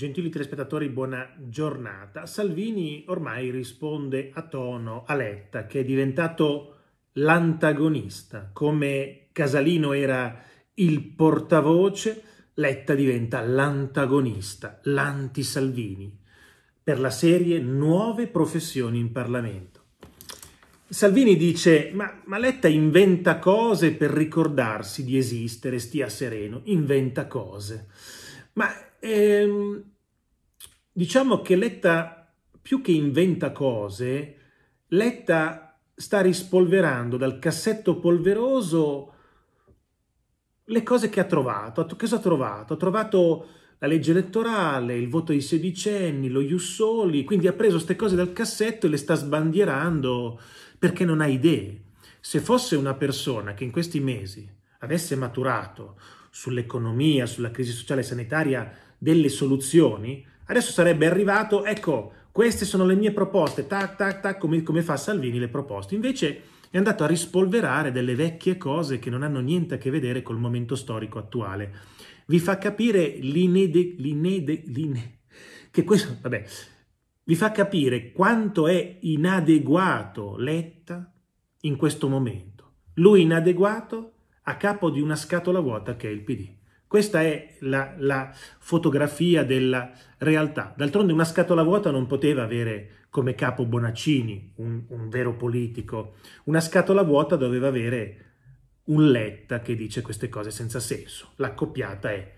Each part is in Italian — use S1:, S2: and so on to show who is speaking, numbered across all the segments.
S1: Gentili telespettatori, buona giornata. Salvini ormai risponde a tono a Letta, che è diventato l'antagonista. Come Casalino era il portavoce, Letta diventa l'antagonista, l'anti-Salvini, per la serie Nuove professioni in Parlamento. Salvini dice, ma, ma Letta inventa cose per ricordarsi di esistere, stia sereno, inventa cose. Ma ehm, diciamo che Letta, più che inventa cose, Letta sta rispolverando dal cassetto polveroso le cose che ha trovato. Cosa ha trovato? Ha trovato la legge elettorale, il voto ai sedicenni, lo Jussoli, quindi ha preso queste cose dal cassetto e le sta sbandierando perché non ha idee. Se fosse una persona che in questi mesi avesse maturato sull'economia, sulla crisi sociale e sanitaria, delle soluzioni, adesso sarebbe arrivato, ecco, queste sono le mie proposte, tac, tac, tac, come, come fa Salvini le proposte. Invece è andato a rispolverare delle vecchie cose che non hanno niente a che vedere col momento storico attuale. Vi fa capire l'inede... l'inede... l'inede che questo, vabbè, vi fa capire quanto è inadeguato Letta in questo momento. Lui inadeguato a capo di una scatola vuota che è il PD. Questa è la, la fotografia della realtà. D'altronde una scatola vuota non poteva avere come capo Bonaccini, un, un vero politico. Una scatola vuota doveva avere un Letta che dice queste cose senza senso. L'accoppiata è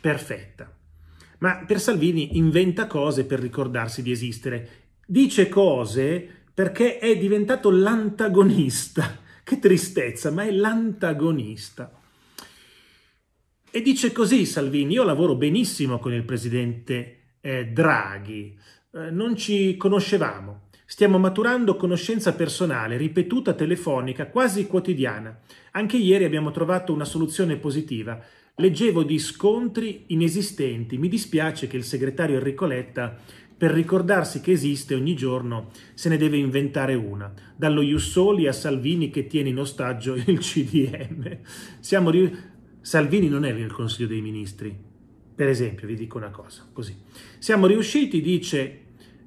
S1: perfetta. Ma per Salvini inventa cose per ricordarsi di esistere. Dice cose perché è diventato l'antagonista. Che tristezza, ma è l'antagonista. E dice così Salvini, io lavoro benissimo con il presidente eh, Draghi, eh, non ci conoscevamo, stiamo maturando conoscenza personale, ripetuta, telefonica, quasi quotidiana. Anche ieri abbiamo trovato una soluzione positiva, leggevo di scontri inesistenti, mi dispiace che il segretario Enrico Letta per ricordarsi che esiste ogni giorno se ne deve inventare una, dallo Jussoli a Salvini che tiene in ostaggio il CDM. Siamo riusciti Salvini non è nel Consiglio dei Ministri. Per esempio, vi dico una cosa, così. Siamo riusciti, dice, eh,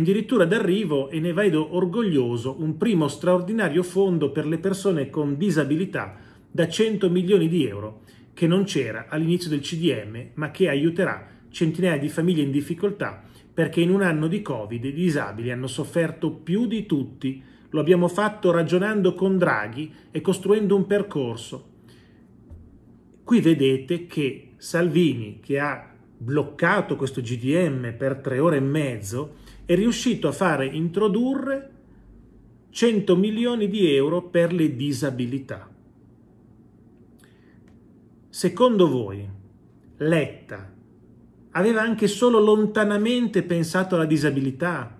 S1: addirittura d'arrivo e ne vedo orgoglioso un primo straordinario fondo per le persone con disabilità da 100 milioni di euro che non c'era all'inizio del CDM ma che aiuterà centinaia di famiglie in difficoltà perché in un anno di Covid i disabili hanno sofferto più di tutti. Lo abbiamo fatto ragionando con Draghi e costruendo un percorso Qui vedete che Salvini, che ha bloccato questo GDM per tre ore e mezzo, è riuscito a fare introdurre 100 milioni di euro per le disabilità. Secondo voi, Letta aveva anche solo lontanamente pensato alla disabilità?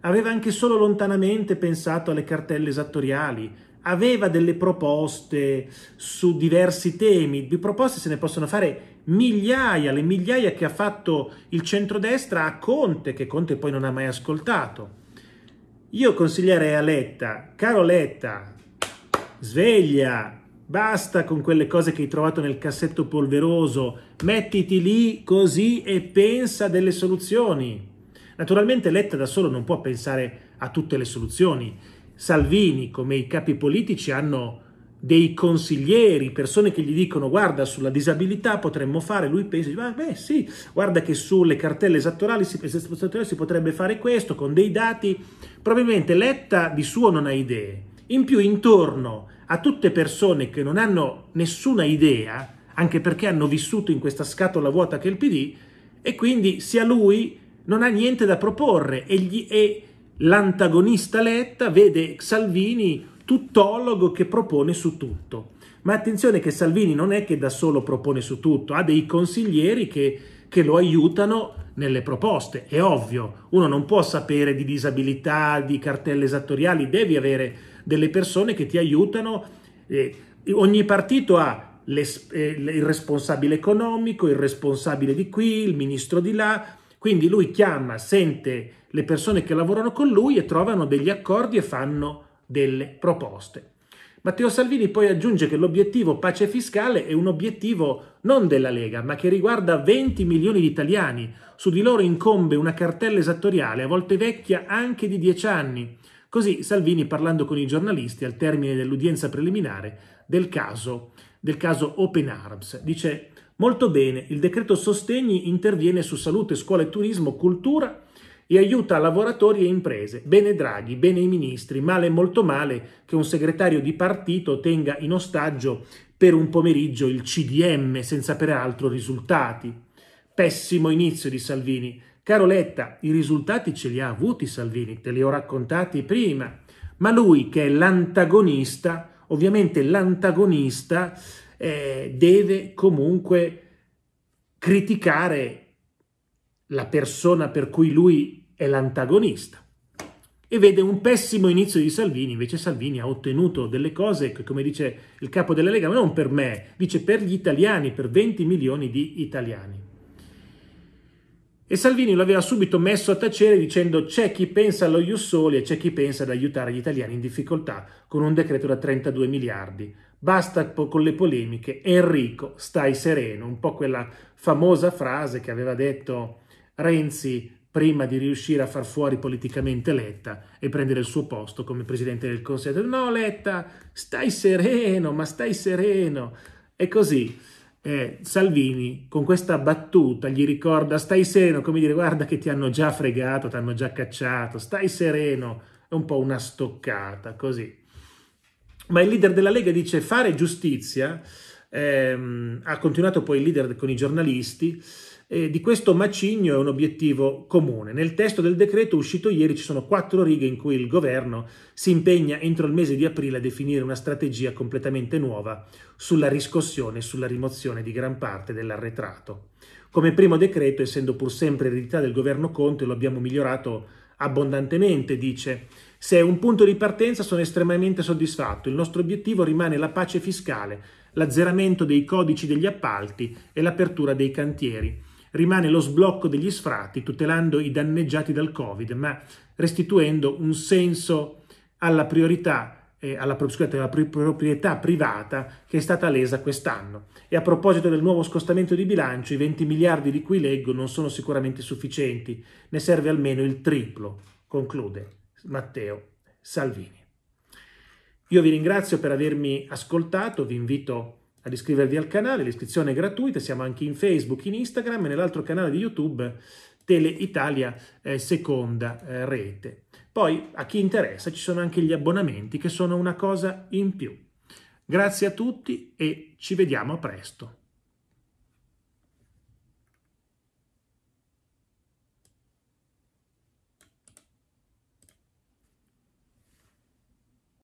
S1: Aveva anche solo lontanamente pensato alle cartelle esattoriali? aveva delle proposte su diversi temi, di proposte se ne possono fare migliaia, le migliaia che ha fatto il centrodestra a Conte, che Conte poi non ha mai ascoltato. Io consiglierei a Letta, caro Letta, sveglia, basta con quelle cose che hai trovato nel cassetto polveroso, mettiti lì così e pensa delle soluzioni. Naturalmente Letta da solo non può pensare a tutte le soluzioni, Salvini come i capi politici hanno dei consiglieri, persone che gli dicono guarda sulla disabilità potremmo fare, lui pensa, ah, beh sì, guarda che sulle cartelle esattorali si, si potrebbe fare questo con dei dati, probabilmente Letta di suo non ha idee, in più intorno a tutte persone che non hanno nessuna idea, anche perché hanno vissuto in questa scatola vuota che è il PD, e quindi sia lui non ha niente da proporre e, gli, e l'antagonista Letta vede Salvini tuttologo che propone su tutto. Ma attenzione che Salvini non è che da solo propone su tutto, ha dei consiglieri che, che lo aiutano nelle proposte. È ovvio, uno non può sapere di disabilità, di cartelle esattoriali, devi avere delle persone che ti aiutano. Eh, ogni partito ha eh, il responsabile economico, il responsabile di qui, il ministro di là, quindi lui chiama, sente le persone che lavorano con lui e trovano degli accordi e fanno delle proposte. Matteo Salvini poi aggiunge che l'obiettivo pace fiscale è un obiettivo non della Lega, ma che riguarda 20 milioni di italiani. Su di loro incombe una cartella esattoriale, a volte vecchia anche di 10 anni. Così Salvini parlando con i giornalisti al termine dell'udienza preliminare del caso del caso Open Arms. Dice molto bene, il decreto sostegni interviene su salute, scuola e turismo, cultura e aiuta lavoratori e imprese. Bene Draghi, bene i ministri, male molto male che un segretario di partito tenga in ostaggio per un pomeriggio il CDM senza peraltro risultati. Pessimo inizio di Salvini. Caro Letta, i risultati ce li ha avuti Salvini, te li ho raccontati prima, ma lui che è l'antagonista ovviamente l'antagonista eh, deve comunque criticare la persona per cui lui è l'antagonista e vede un pessimo inizio di Salvini, invece Salvini ha ottenuto delle cose che, come dice il capo della Lega, non per me, dice per gli italiani, per 20 milioni di italiani. E Salvini lo aveva subito messo a tacere dicendo c'è chi pensa allo Jussoli e c'è chi pensa ad aiutare gli italiani in difficoltà con un decreto da 32 miliardi. Basta con le polemiche, Enrico, stai sereno, un po' quella famosa frase che aveva detto Renzi prima di riuscire a far fuori politicamente Letta e prendere il suo posto come presidente del Consiglio. No Letta, stai sereno, ma stai sereno. E così eh, Salvini con questa battuta gli ricorda stai sereno, come dire guarda che ti hanno già fregato, ti hanno già cacciato, stai sereno, è un po' una stoccata così. Ma il leader della Lega dice fare giustizia, ehm, ha continuato poi il leader con i giornalisti, eh, di questo macigno è un obiettivo comune. Nel testo del decreto uscito ieri ci sono quattro righe in cui il governo si impegna entro il mese di aprile a definire una strategia completamente nuova sulla riscossione e sulla rimozione di gran parte dell'arretrato. Come primo decreto, essendo pur sempre eredità del governo Conte, lo abbiamo migliorato abbondantemente, dice. Se è un punto di partenza sono estremamente soddisfatto. Il nostro obiettivo rimane la pace fiscale, l'azzeramento dei codici degli appalti e l'apertura dei cantieri rimane lo sblocco degli sfratti tutelando i danneggiati dal Covid, ma restituendo un senso alla priorità, eh, alla, scusate, alla proprietà privata che è stata lesa quest'anno. E a proposito del nuovo scostamento di bilancio, i 20 miliardi di cui leggo non sono sicuramente sufficienti, ne serve almeno il triplo, conclude Matteo Salvini. Io vi ringrazio per avermi ascoltato, vi invito a ad iscrivervi al canale, l'iscrizione è gratuita, siamo anche in Facebook, in Instagram e nell'altro canale di YouTube Tele Italia eh, seconda eh, rete. Poi a chi interessa ci sono anche gli abbonamenti che sono una cosa in più. Grazie a tutti e ci vediamo presto.